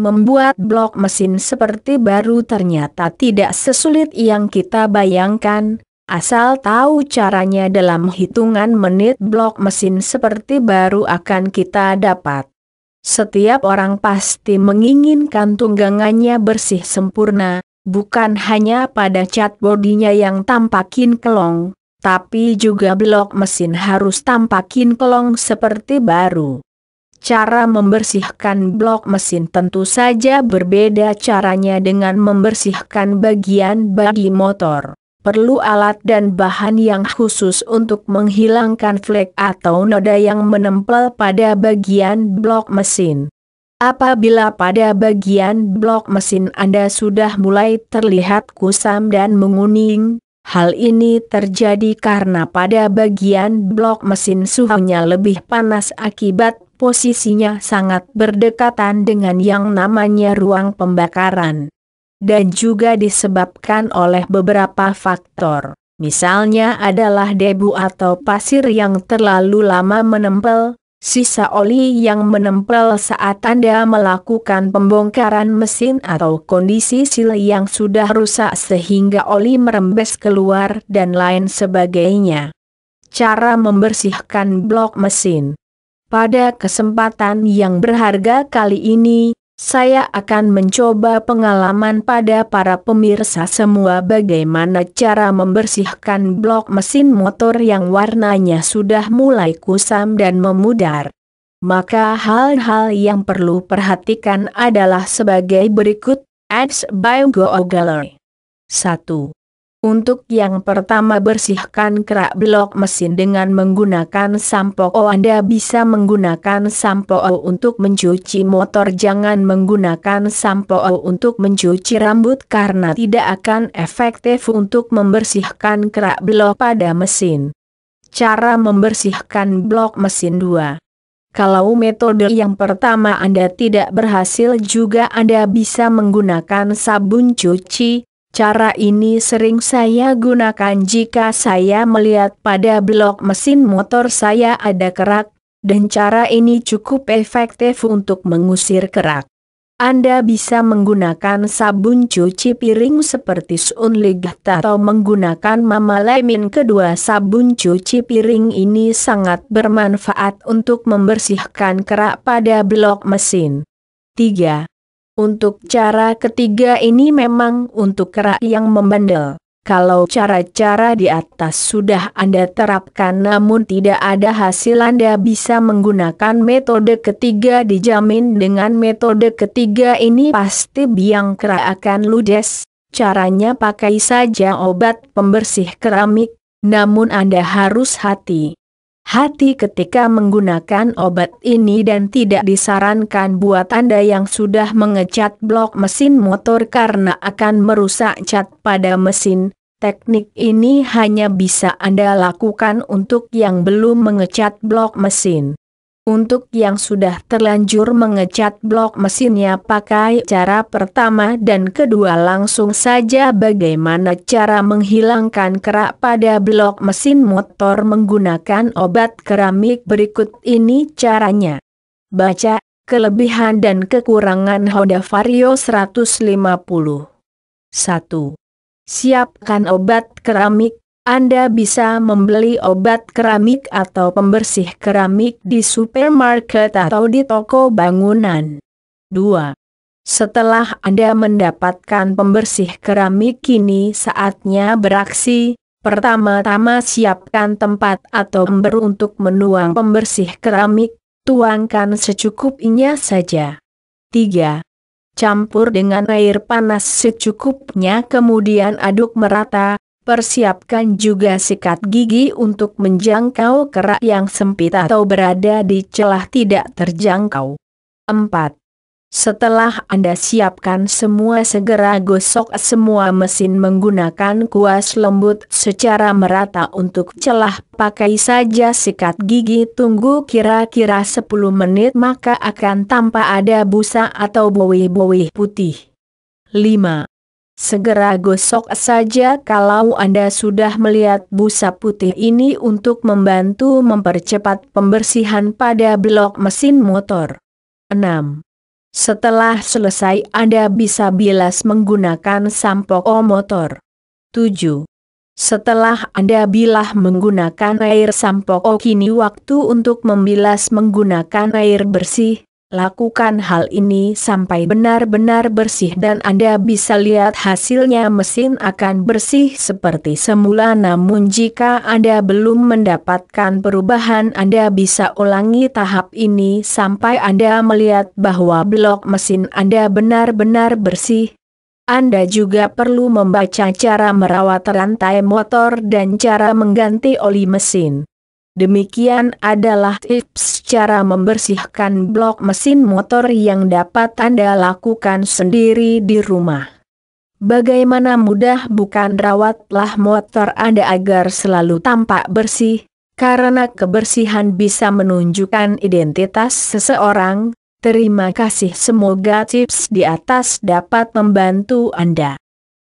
membuat blok mesin seperti baru ternyata tidak sesulit yang kita bayangkan, asal tahu caranya dalam hitungan menit blok mesin seperti baru akan kita dapat. Setiap orang pasti menginginkan tunggangannya bersih sempurna, bukan hanya pada cat bodinya yang tampakin kelong, tapi juga blok mesin harus tampakin kelong seperti baru. Cara membersihkan blok mesin tentu saja berbeda caranya dengan membersihkan bagian bagi motor. Perlu alat dan bahan yang khusus untuk menghilangkan flek atau noda yang menempel pada bagian blok mesin. Apabila pada bagian blok mesin Anda sudah mulai terlihat kusam dan menguning, Hal ini terjadi karena pada bagian blok mesin suhunya lebih panas akibat posisinya sangat berdekatan dengan yang namanya ruang pembakaran. Dan juga disebabkan oleh beberapa faktor, misalnya adalah debu atau pasir yang terlalu lama menempel, Sisa oli yang menempel saat Anda melakukan pembongkaran mesin atau kondisi sil yang sudah rusak sehingga oli merembes keluar dan lain sebagainya. Cara membersihkan blok mesin Pada kesempatan yang berharga kali ini, saya akan mencoba pengalaman pada para pemirsa semua bagaimana cara membersihkan blok mesin motor yang warnanya sudah mulai kusam dan memudar. Maka hal-hal yang perlu perhatikan adalah sebagai berikut, ads by Google. Gallery. 1. Untuk yang pertama bersihkan kerak blok mesin dengan menggunakan sampo. o. Oh, Anda bisa menggunakan sampo o untuk mencuci motor jangan menggunakan sampo o untuk mencuci rambut karena tidak akan efektif untuk membersihkan kerak blok pada mesin. Cara membersihkan blok mesin 2 kalau metode yang pertama Anda tidak berhasil juga Anda bisa menggunakan sabun cuci, Cara ini sering saya gunakan jika saya melihat pada blok mesin motor saya ada kerak, dan cara ini cukup efektif untuk mengusir kerak. Anda bisa menggunakan sabun cuci piring seperti Sunlight atau menggunakan Mama Lemin. Kedua sabun cuci piring ini sangat bermanfaat untuk membersihkan kerak pada blok mesin. 3. Untuk cara ketiga ini memang untuk kerak yang membandel. Kalau cara-cara di atas sudah Anda terapkan namun tidak ada hasil Anda bisa menggunakan metode ketiga dijamin dengan metode ketiga ini pasti biang kera akan ludes. Caranya pakai saja obat pembersih keramik, namun Anda harus hati hati ketika menggunakan obat ini dan tidak disarankan buat Anda yang sudah mengecat blok mesin motor karena akan merusak cat pada mesin. Teknik ini hanya bisa Anda lakukan untuk yang belum mengecat blok mesin. Untuk yang sudah terlanjur mengecat blok mesinnya pakai cara pertama dan kedua langsung saja bagaimana cara menghilangkan kerak pada blok mesin motor menggunakan obat keramik berikut ini caranya. Baca, kelebihan dan kekurangan Honda Vario 150. 1. Siapkan obat keramik anda bisa membeli obat keramik atau pembersih keramik di supermarket atau di toko bangunan. 2. Setelah Anda mendapatkan pembersih keramik kini saatnya beraksi, pertama-tama siapkan tempat atau ember untuk menuang pembersih keramik, tuangkan secukupnya saja. 3 campur dengan air panas secukupnya kemudian aduk merata, Persiapkan juga sikat gigi untuk menjangkau kerak yang sempit atau berada di celah tidak terjangkau. 4. Setelah Anda siapkan semua segera gosok semua mesin menggunakan kuas lembut secara merata untuk celah pakai saja sikat gigi tunggu kira-kira 10 menit maka akan tanpa ada busa atau bowi-bowi putih. 5. Segera gosok saja kalau Anda sudah melihat busa putih ini untuk membantu mempercepat pembersihan pada blok mesin motor. 6. Setelah selesai Anda bisa bilas menggunakan sampo motor. 7. Setelah Anda bilah menggunakan air sampo kini waktu untuk membilas menggunakan air bersih, Lakukan hal ini sampai benar-benar bersih dan Anda bisa lihat hasilnya mesin akan bersih seperti semula namun jika Anda belum mendapatkan perubahan Anda bisa ulangi tahap ini sampai Anda melihat bahwa blok mesin Anda benar-benar bersih. Anda juga perlu membaca cara merawat rantai motor dan cara mengganti oli mesin. Demikian adalah tips cara membersihkan blok mesin motor yang dapat Anda lakukan sendiri di rumah. Bagaimana mudah bukan rawatlah motor Anda agar selalu tampak bersih, karena kebersihan bisa menunjukkan identitas seseorang. Terima kasih semoga tips di atas dapat membantu Anda.